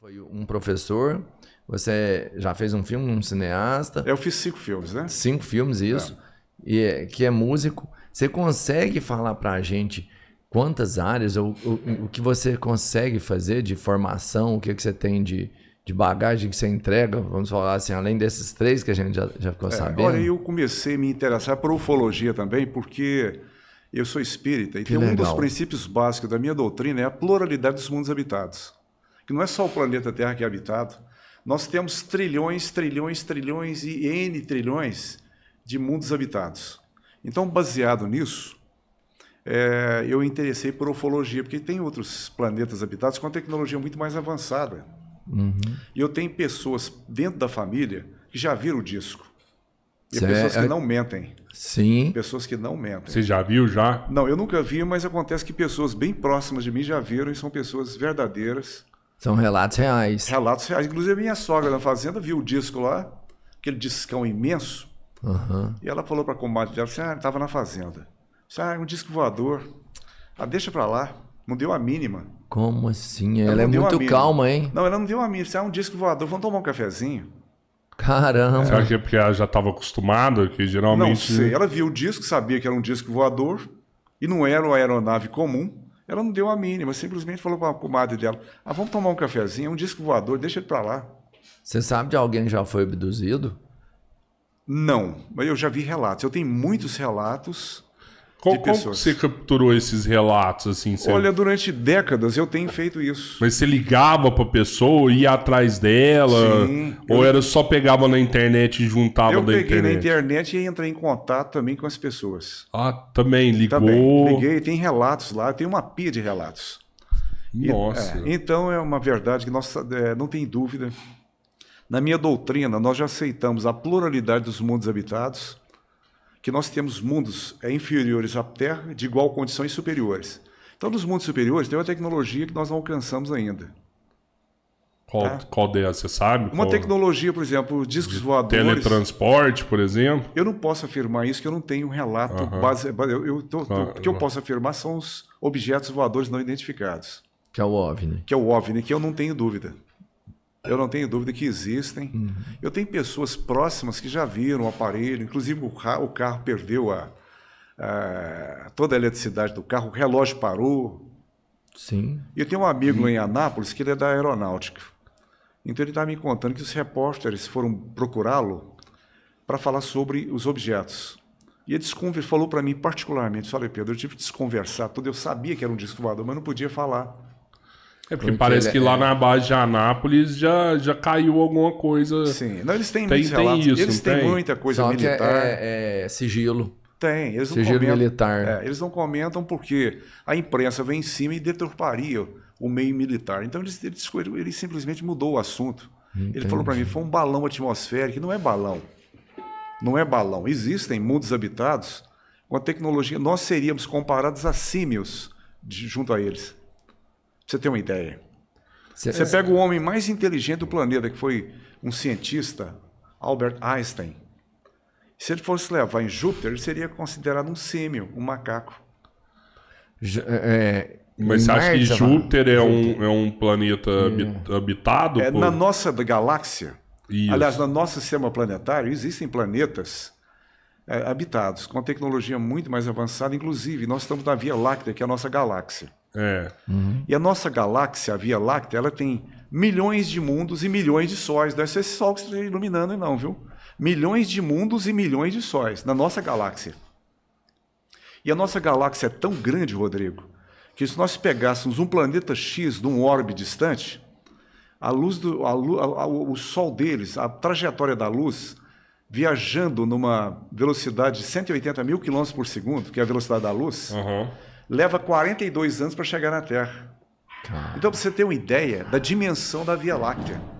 foi um professor, você já fez um filme, um cineasta. Eu fiz cinco filmes, né? Cinco filmes, isso. É. E é, que é músico. Você consegue falar para a gente quantas áreas, ou, ou, o que você consegue fazer de formação, o que, que você tem de, de bagagem que você entrega, vamos falar assim, além desses três que a gente já, já ficou é, sabendo? Olha, eu comecei a me interessar por ufologia também, porque eu sou espírita e um dos princípios básicos da minha doutrina é a pluralidade dos mundos habitados que não é só o planeta Terra que é habitado. Nós temos trilhões, trilhões, trilhões e N trilhões de mundos habitados. Então, baseado nisso, é, eu interessei por ufologia, porque tem outros planetas habitados com tecnologia muito mais avançada. Uhum. E eu tenho pessoas dentro da família que já viram o disco. E Cê pessoas é... que não mentem. Sim. Pessoas que não mentem. Você já viu já? Não, eu nunca vi, mas acontece que pessoas bem próximas de mim já viram e são pessoas verdadeiras são relatos reais. Relatos reais. Inclusive, minha sogra na fazenda viu o disco lá, aquele discão imenso. Uhum. E ela falou para a comadre dela, assim, ah, estava na fazenda. Disse, ah, é um disco voador. Ah, deixa para lá. Não deu a mínima. Como assim? Ela, ela é muito calma, hein? Não, ela não deu a mínima. Disse, ah, é um disco voador, vamos tomar um cafezinho? Caramba. Será que é porque ela já estava acostumada? Que geralmente... Não sei. Ela viu o disco, sabia que era um disco voador. E não era uma aeronave comum. Ela não deu a mínima, simplesmente falou para a comadre dela: ah, vamos tomar um cafezinho, um disco voador, deixa ele para lá. Você sabe de alguém que já foi abduzido? Não, mas eu já vi relatos. Eu tenho muitos relatos qual, como você capturou esses relatos assim? Você... Olha, durante décadas eu tenho feito isso. Mas você ligava para pessoa, ia atrás dela, Sim, ou eu... era só pegava na internet e juntava eu da internet? Eu peguei na internet e entrei em contato também com as pessoas. Ah, também tá ligou. Também liguei, tem relatos lá, tem uma pia de relatos. Nossa. E, é, então é uma verdade que nós é, não tem dúvida. Na minha doutrina, nós já aceitamos a pluralidade dos mundos habitados que nós temos mundos é, inferiores à Terra de igual condição e superiores. Então, nos mundos superiores tem uma tecnologia que nós não alcançamos ainda. Qual, tá? qual delas você sabe? Uma qual... tecnologia, por exemplo, discos de voadores. Teletransporte, por exemplo. Eu não posso afirmar isso, que eu não tenho um relato. Uhum. Base... Eu, eu tô, o que eu posso afirmar são os objetos voadores não identificados. Que é o OVNI. Que é o OVNI, que eu não tenho dúvida. Eu não tenho dúvida que existem. Uhum. Eu tenho pessoas próximas que já viram o aparelho, inclusive o, carro, o carro perdeu a, a, toda a eletricidade do carro, o relógio parou. Sim. E eu tenho um amigo uhum. em Anápolis que ele é da aeronáutica. Então ele estava tá me contando que os repórteres foram procurá-lo para falar sobre os objetos. E ele falou para mim particularmente, falei, Pedro, eu tive que desconversar tudo, eu sabia que era um disco voador, mas não podia falar. É porque, porque parece que é... lá na base de Anápolis já, já caiu alguma coisa. Sim, não, eles têm tem, tem isso, eles têm tem? muita coisa Só é- militar. É, é, sigilo. Tem, eles sigilo não comentam, militar. Né? É, eles não comentam porque a imprensa vem em cima e deturparia o meio militar. Então eles, eles, ele simplesmente mudou o assunto. Entendi. Ele falou para mim, foi um balão atmosférico, não é balão. Não é balão. Existem mundos habitados com a tecnologia. Nós seríamos comparados a símios de, junto a eles você ter uma ideia. Você, você pega o homem mais inteligente do planeta, que foi um cientista, Albert Einstein. Se ele fosse levar em Júpiter, ele seria considerado um símio, um macaco. É, é, Mas você acha que Júpiter é um, é um planeta é. habitado? É, por... Na nossa galáxia, Isso. aliás, no nosso sistema planetário, existem planetas é, habitados, com tecnologia muito mais avançada. Inclusive, nós estamos na Via Láctea, que é a nossa galáxia. É. Uhum. E a nossa galáxia, a Via Láctea, ela tem milhões de mundos e milhões de sóis. Não é só esse sol que está iluminando, não, viu? Milhões de mundos e milhões de sóis na nossa galáxia. E a nossa galáxia é tão grande, Rodrigo, que se nós pegássemos um planeta X de um orbe distante, a luz do, a, a, o sol deles, a trajetória da luz, viajando numa velocidade de 180 mil quilômetros por segundo, que é a velocidade da luz, uhum leva 42 anos para chegar na Terra. Então, para você ter uma ideia da dimensão da Via Láctea.